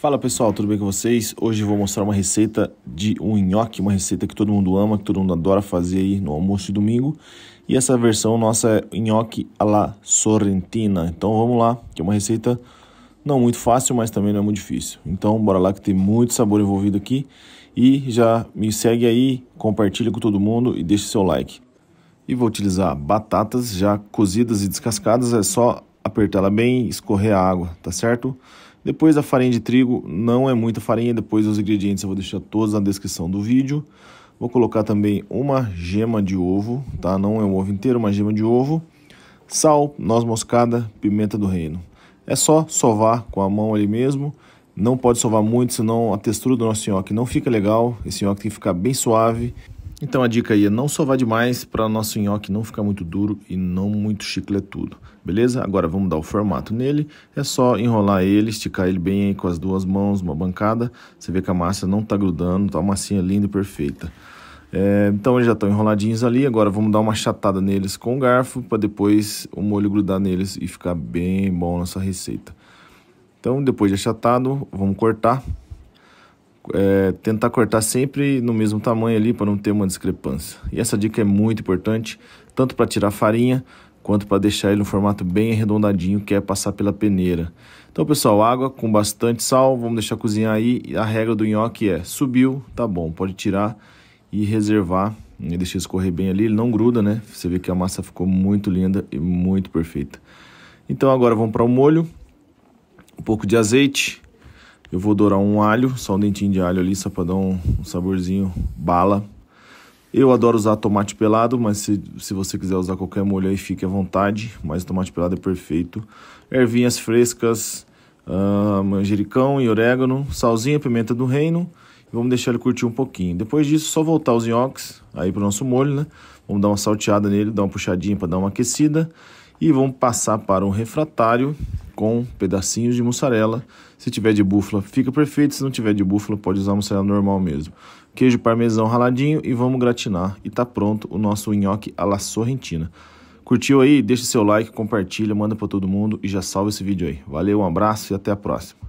Fala pessoal, tudo bem com vocês? Hoje vou mostrar uma receita de um nhoque, uma receita que todo mundo ama, que todo mundo adora fazer aí no almoço de domingo. E essa versão nossa é nhoque à la sorrentina. Então vamos lá, que é uma receita não muito fácil, mas também não é muito difícil. Então bora lá que tem muito sabor envolvido aqui. E já me segue aí, compartilha com todo mundo e deixa seu like. E vou utilizar batatas já cozidas e descascadas, é só apertar ela bem e escorrer a água, tá certo? Depois a farinha de trigo, não é muita farinha, depois os ingredientes eu vou deixar todos na descrição do vídeo. Vou colocar também uma gema de ovo, tá? Não é um ovo inteiro, é uma gema de ovo. Sal, noz moscada, pimenta do reino. É só sovar com a mão ali mesmo. Não pode sovar muito, senão a textura do nosso nhoque não fica legal. Esse nhoque tem que ficar bem suave. Então a dica aí é não sovar demais para nosso nhoque não ficar muito duro e não muito chicletudo, beleza? Agora vamos dar o formato nele, é só enrolar ele, esticar ele bem com as duas mãos, uma bancada, você vê que a massa não tá grudando, tá uma massinha linda e perfeita. É, então eles já estão enroladinhos ali, agora vamos dar uma chatada neles com o garfo para depois o molho grudar neles e ficar bem bom nossa receita. Então depois de achatado, vamos cortar é, tentar cortar sempre no mesmo tamanho ali para não ter uma discrepância. E essa dica é muito importante, tanto para tirar farinha quanto para deixar ele no formato bem arredondadinho, que é passar pela peneira. Então, pessoal, água com bastante sal, vamos deixar cozinhar aí. A regra do nhoque é: subiu, tá bom, pode tirar e reservar. E deixa escorrer bem ali, ele não gruda, né? Você vê que a massa ficou muito linda e muito perfeita. Então, agora vamos para o molho. Um pouco de azeite, eu vou dourar um alho, só um dentinho de alho ali, só para dar um, saborzinho bala. Eu adoro usar tomate pelado, mas se, se você quiser usar qualquer molho aí, fique à vontade. Mas o tomate pelado é perfeito. Ervinhas frescas, uh, manjericão e orégano, salzinha, pimenta do reino. Vamos deixar ele curtir um pouquinho. Depois disso, só voltar os nhoques aí pro nosso molho, né? Vamos dar uma salteada nele, dar uma puxadinha para dar uma aquecida. E vamos passar para um refratário com pedacinhos de mussarela. Se tiver de búfala, fica perfeito. Se não tiver de búfala, pode usar mussarela normal mesmo. Queijo parmesão raladinho e vamos gratinar. E tá pronto o nosso nhoque à la sorrentina. Curtiu aí? Deixa seu like, compartilha, manda para todo mundo e já salva esse vídeo aí. Valeu, um abraço e até a próxima.